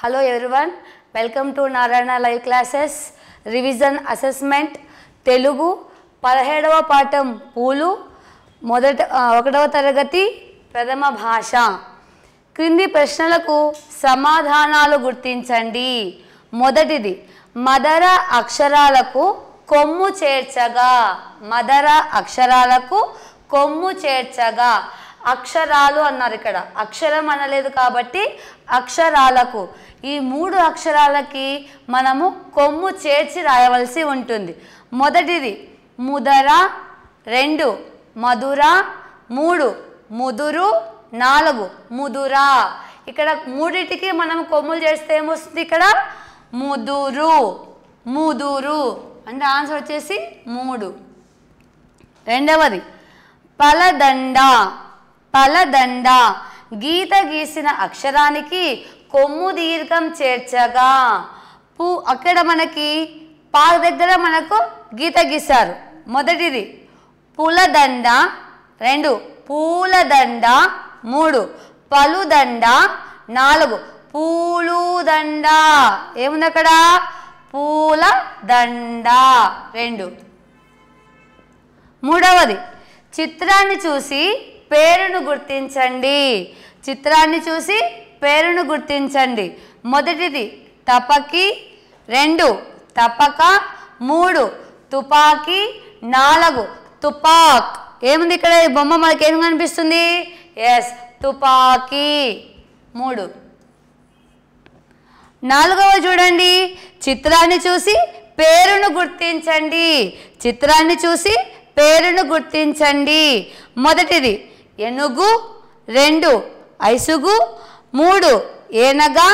hello everyone welcome to Narayana live classes revision assessment Telugu పదిహేడవ పాఠం పూలు మొదట ఒకటవ తరగతి ప్రథమ భాష క్రింది ప్రశ్నలకు సమాధానాలు గుర్తించండి మొదటిది మదర అక్షరాలకు కొమ్ము చేర్చగా మదర అక్షరాలకు కొమ్ము చేర్చగా అక్షరాలు అన్నారు ఇక్కడ అక్షరం అనలేదు కాబట్టి అక్షరాలకు ఈ మూడు అక్షరాలకి మనము కొమ్ము చేర్చి రాయవలసి ఉంటుంది మొదటిది ముదర రెండు మధుర మూడు ముదురు నాలుగు ముదురా ఇక్కడ మూడిటికి మనం కొమ్ములు చేస్తే ఏమొస్తుంది ఇక్కడ ముదురు ముదురు అంటే ఆన్సర్ వచ్చేసి మూడు రెండవది పలదండ పలదండ గీత గీసిన అక్షరానికి కొమ్ము దీర్ఘం చేర్చగా పూ అక్కడ మనకి పా దగ్గర మనకు గీత గీశారు మొదటిది పులదండ రెండు పూలదండ మూడు పలుదండ నాలుగు పూలుదండ ఏముంది అక్కడ పూల దండ రెండు మూడవది చిత్రాన్ని చూసి పేరును గుర్తించండి చిత్రాన్ని చూసి పేరును గుర్తించండి మొదటిది తపకి రెండు తపక మూడు తుపాకీ నాలుగు తుపాక్ ఏముంది ఇక్కడ ఈ బొమ్మ ఏం కనిపిస్తుంది ఎస్ తుపాకీ మూడు నాలుగవ చూడండి చిత్రాన్ని చూసి పేరును గుర్తించండి చిత్రాన్ని చూసి పేరును గుర్తించండి మొదటిది ఎనుగు రెండు ఐసుగు మూడు ఏనగా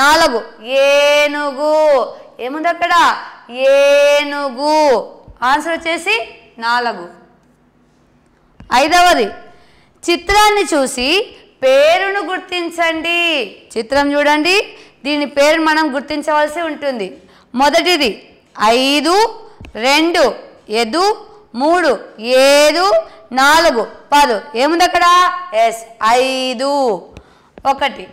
నాలుగు ఏనుగు ఏముంది అక్కడ ఏనుగు ఆన్సర్ వచ్చేసి నాలుగు ఐదవది చిత్రాన్ని చూసి పేరును గుర్తించండి చిత్రం చూడండి దీని పేరు మనం గుర్తించవలసి ఉంటుంది మొదటిది ఐదు రెండు ఎదు మూడు ఏడు నాలుగు పదు ఏముంది అక్కడ ఎస్ ఐదు ఒకటి